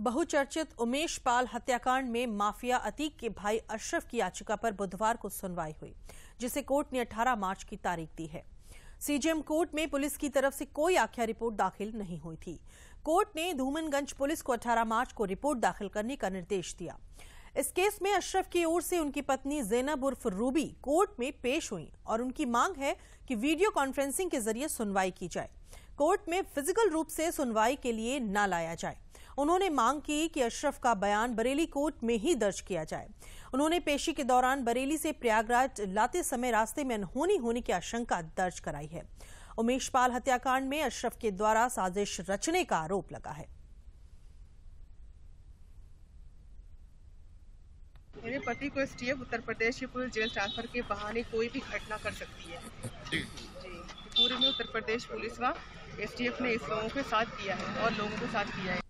बहुचर्चित उमेश पाल हत्याकांड में माफिया अतीक के भाई अशरफ की याचिका पर बुधवार को सुनवाई हुई जिसे कोर्ट ने 18 मार्च की तारीख दी है सीजेएम कोर्ट में पुलिस की तरफ से कोई आख्या रिपोर्ट दाखिल नहीं हुई थी कोर्ट ने धूमनगंज पुलिस को 18 मार्च को रिपोर्ट दाखिल करने का निर्देश दिया इस केस में अशरफ की ओर से उनकी पत्नी जैनब उर्फ रूबी कोर्ट में पेश हुई और उनकी मांग है कि वीडियो कॉन्फ्रेंसिंग के जरिए सुनवाई की जाए कोर्ट में फिजिकल रूप से सुनवाई के लिए न लाया जाए उन्होंने मांग की कि अशरफ का बयान बरेली कोर्ट में ही दर्ज किया जाए उन्होंने पेशी के दौरान बरेली से प्रयागराज लाते समय रास्ते में अनहोनी होने की आशंका दर्ज कराई है उमेश पाल हत्याकांड में अशरफ के द्वारा साजिश रचने का आरोप लगा है मेरे पति को एसटीएफ उत्तर प्रदेश की पुलिस जेल ट्रांसफर के बहाने कोई भी घटना कर सकती है जी पूरे में उत्तर प्रदेश पुलिस व एसटीएफ ने इस लोगों के साथ किया है और लोगों के साथ किया है